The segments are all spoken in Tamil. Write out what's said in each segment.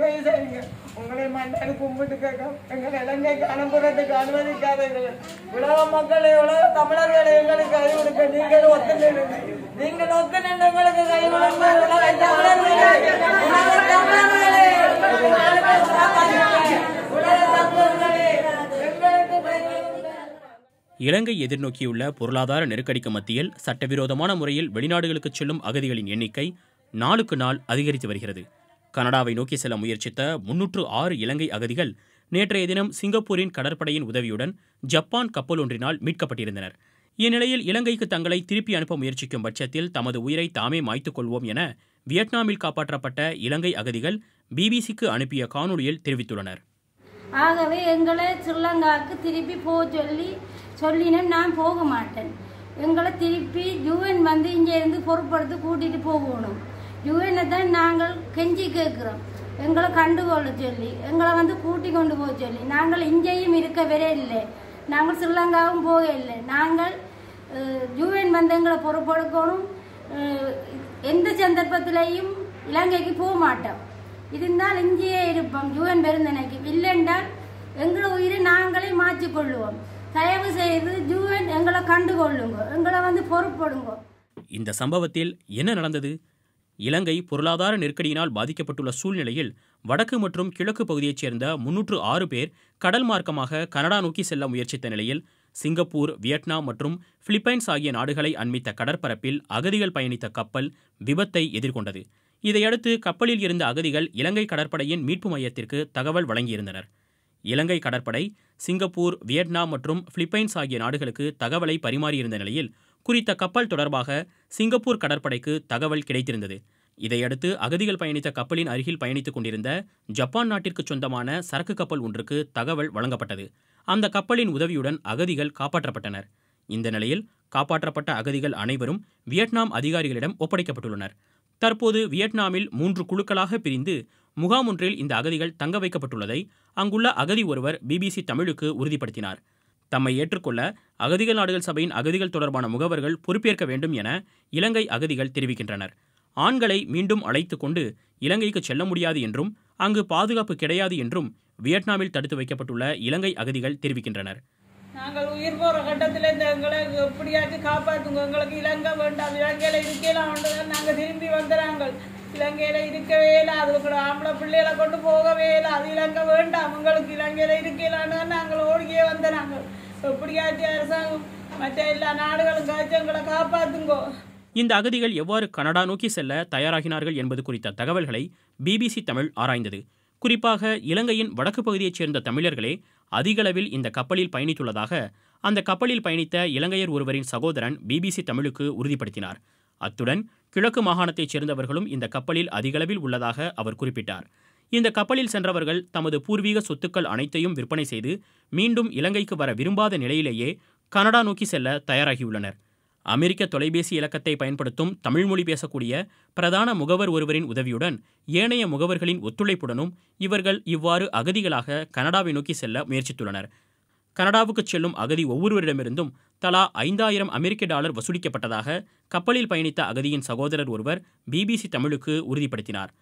இலங்கை எதிர்நோக்கியுள்ள பொருளாதார நெருக்கடிக்கு மத்தியில் சட்டவிரோதமான முறையில் வெளிநாடுகளுக்கு செல்லும் அகதிகளின் எண்ணிக்கை நாளுக்கு நாள் அதிகரித்து வருகிறது கனடாவை நோக்கி செல்ல முயற்சித்த முன்னூற்று ஆறு இலங்கை அகதிகள் நேற்றைய தினம் சிங்கப்பூரின் கடற்படையின் உதவியுடன் ஜப்பான் கப்பல் ஒன்றினால் மீட்கப்பட்டிருந்தனர் இந்நிலையில் இலங்கைக்கு தங்களை திருப்பி அனுப்ப முயற்சிக்கும் பட்சத்தில் தமது உயிரை தாமே மாய்த்துக் கொள்வோம் என வியட்நாமில் காப்பாற்றப்பட்ட இலங்கை அகதிகள் பிபிசிக்கு அனுப்பிய காணொலியில் தெரிவித்துள்ளனர் ஆகவே எங்களை ஸ்ரீலங்காவுக்கு திருப்பி போக சொல்லி சொல்லினேன் நான் போக மாட்டேன் எங்களை திருப்பி யூஎன் வந்து இங்கேருந்து பொறுப்படுத்தி கூட்டிகிட்டு போகணும் யூஎனை தான் நாங்கள் செஞ்சு கேட்குறோம் எங்களை கண்டுகொள்ள சொல்லி எங்களை வந்து கூட்டி கொண்டு போக சொல்லி நாங்கள் இங்கேயும் இருக்கவே இல்லை நாங்கள் ஸ்ரீலங்காவும் போக இல்லை நாங்கள் யூஎன் வந்து எங்களை பொறுப்படுக்கணும் எந்த சந்தர்ப்பத்திலையும் இலங்கைக்கு போக மாட்டோம் இருந்தால் இங்கேயே இருப்போம் யூஎன் பெருந்தனைக்கு இல்லைன்றால் எங்களை உயிரை நாங்களே மாற்றிக்கொள்ளுவோம் தயவு செய்து யூஎன் எங்களை கண்டுகொள்ளுங்க எங்களை வந்து பொறுப்படுங்க இந்த சம்பவத்தில் என்ன நடந்தது இலங்கை பொருளாதார நெருக்கடியினால் பாதிக்கப்பட்டுள்ள சூழ்நிலையில் வடக்கு மற்றும் கிழக்கு பகுதியைச் சேர்ந்த முன்னூற்று ஆறு பேர் கடல் மார்க்கமாக கனடா நோக்கி செல்ல முயற்சித்த நிலையில் சிங்கப்பூர் வியட்நாம் மற்றும் பிலிப்பைன்ஸ் ஆகிய நாடுகளை அண்மித்த கடற்பரப்பில் அகதிகள் பயணித்த கப்பல் விபத்தை எதிர்கொண்டது இதையடுத்து கப்பலில் இருந்த அகதிகள் இலங்கை கடற்படையின் மீட்பு மையத்திற்கு தகவல் வழங்கியிருந்தனர் இலங்கை கடற்படை சிங்கப்பூர் வியட்நாம் மற்றும் பிலிப்பைன்ஸ் ஆகிய நாடுகளுக்கு தகவலை பரிமாறியிருந்த நிலையில் குறித்த கப்பல் தொடர்பாக சிங்கப்பூர் கடற்படைக்கு தகவல் கிடைத்திருந்தது இதையடுத்து அகதிகள் பயணித்த கப்பலின் அருகில் பயணித்துக் கொண்டிருந்த ஜப்பான் நாட்டிற்கு சொந்தமான சரக்கு கப்பல் ஒன்றுக்கு தகவல் வழங்கப்பட்டது அந்த கப்பலின் உதவியுடன் அகதிகள் காப்பாற்றப்பட்டனர் இந்த நிலையில் காப்பாற்றப்பட்ட அகதிகள் அனைவரும் வியட்நாம் அதிகாரிகளிடம் ஒப்படைக்கப்பட்டுள்ளனர் தற்போது வியட்நாமில் மூன்று குழுக்களாக பிரிந்து முகாம் ஒன்றில் இந்த அகதிகள் தங்க வைக்கப்பட்டுள்ளதை அங்குள்ள அகதி ஒருவர் பிபிசி தமிழுக்கு உறுதிப்படுத்தினார் தம்மை ஏற்றுக்கொள்ள அகதிகள் நாடுகள் சபையின் அகதிகள் தொடர்பான முகவர்கள் பொறுப்பேற்க வேண்டும் என இலங்கை அகதிகள் தெரிவிக்கின்றனர் ஆண்களை மீண்டும் அழைத்து கொண்டு இலங்கைக்கு செல்ல முடியாது என்றும் அங்கு பாதுகாப்பு கிடையாது என்றும் வியட்நாமில் தடுத்து வைக்கப்பட்டுள்ள இலங்கை அகதிகள் தெரிவிக்கின்றனர் நாங்கள் உயிர் கட்டத்தில் இந்த எங்களை எப்படியாச்சும் காப்பாற்றுங்க எங்களுக்கு இலங்கை வேண்டாம் இருக்கலாம் நாங்கள் திரும்பி வந்துடுறாங்க இலங்கையில இருக்கவே இல்லை அதுக்கு ஆம்பளை பிள்ளைகளை கொண்டு போகவே இல்லை அது இலங்கை வேண்டாம் உங்களுக்கு இலங்கையில் இருக்கலான்னு நாங்கள் ஓடிக்கே வந்த நாங்கள் எப்படியாச்சும் அரசாங்கம் மற்ற எல்லா நாடுகளும் காய்ச்சி எங்களை இந்த அகதிகள் எவ்வாறு கனடா நோக்கி செல்ல தயாராகினார்கள் என்பது குறித்த தகவல்களை பிபிசி தமிழ் ஆராய்ந்தது குறிப்பாக இலங்கையின் வடக்கு பகுதியைச் சேர்ந்த தமிழர்களே அதிகளவில் இந்த கப்பலில் பயணித்துள்ளதாக அந்த கப்பலில் பயணித்த இலங்கையர் ஒருவரின் சகோதரன் பிபிசி தமிழுக்கு உறுதிப்படுத்தினார் அத்துடன் கிழக்கு மாகாணத்தைச் சேர்ந்தவர்களும் இந்த கப்பலில் அதிகளவில் உள்ளதாக அவர் குறிப்பிட்டார் இந்த கப்பலில் சென்றவர்கள் தமது பூர்வீக சொத்துக்கள் அனைத்தையும் விற்பனை செய்து மீண்டும் இலங்கைக்கு வர விரும்பாத நிலையிலேயே கனடா நோக்கி செல்ல தயாராகியுள்ளனர் அமெரிக்க தொலைபேசி இலக்கத்தை பயன்படுத்தும் தமிழ்மொழி பேசக்கூடிய பிரதான முகவர் ஒருவரின் உதவியுடன் ஏனைய முகவர்களின் ஒத்துழைப்புடனும் இவர்கள் இவ்வாறு அகதிகளாக கனடாவை நோக்கி செல்ல முயற்சித்துள்ளனர் கனடாவுக்கு செல்லும் அகதி ஒவ்வொருவரிடமிருந்தும் தலா ஐந்தாயிரம் அமெரிக்க டாலர் வசூலிக்கப்பட்டதாக கப்பலில் பயணித்த அகதியின் சகோதரர் ஒருவர் பிபிசி தமிழுக்கு உறுதிப்படுத்தினார்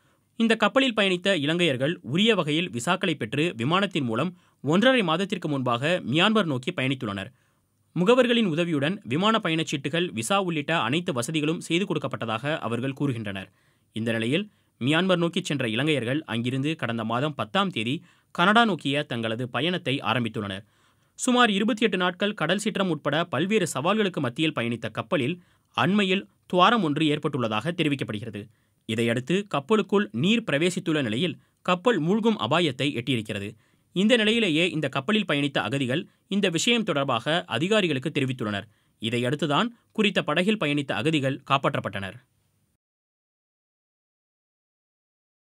இந்த கப்பலில் பயணித்த இலங்கையர்கள் உரிய வகையில் விசாக்களை பெற்று விமானத்தின் மூலம் ஒன்றரை மாதத்திற்கு முன்பாக மியான்மர் நோக்கி பயணித்துள்ளனர் முகவர்களின் உதவியுடன் விமான பயணச்சீட்டுகள் விசா உள்ளிட்ட அனைத்து வசதிகளும் செய்து கொடுக்கப்பட்டதாக அவர்கள் கூறுகின்றனர் இந்த நிலையில் மியான்மர் நோக்கி சென்ற இலங்கையர்கள் அங்கிருந்து கடந்த மாதம் பத்தாம் தேதி கனடா நோக்கிய தங்களது பயணத்தை ஆரம்பித்துள்ளனர் சுமார் இருபத்தி எட்டு நாட்கள் கடல் சீற்றம் உட்பட பல்வேறு சவால்களுக்கு மத்தியில் பயணித்த கப்பலில் அண்மையில் துவாரம் ஒன்று ஏற்பட்டுள்ளதாக தெரிவிக்கப்படுகிறது இதையடுத்து கப்பலுக்குள் நீர் பிரவேசித்துள்ள நிலையில் கப்பல் மூழ்கும் அபாயத்தை எட்டியிருக்கிறது இந்த நிலையிலேயே இந்த கப்பலில் பயணித்த அகதிகள் இந்த விஷயம் தொடர்பாக அதிகாரிகளுக்கு தெரிவித்துள்ளனர் இதையடுத்துதான் குறித்த படகில் பயணித்த அகதிகள் காப்பாற்றப்பட்டனர்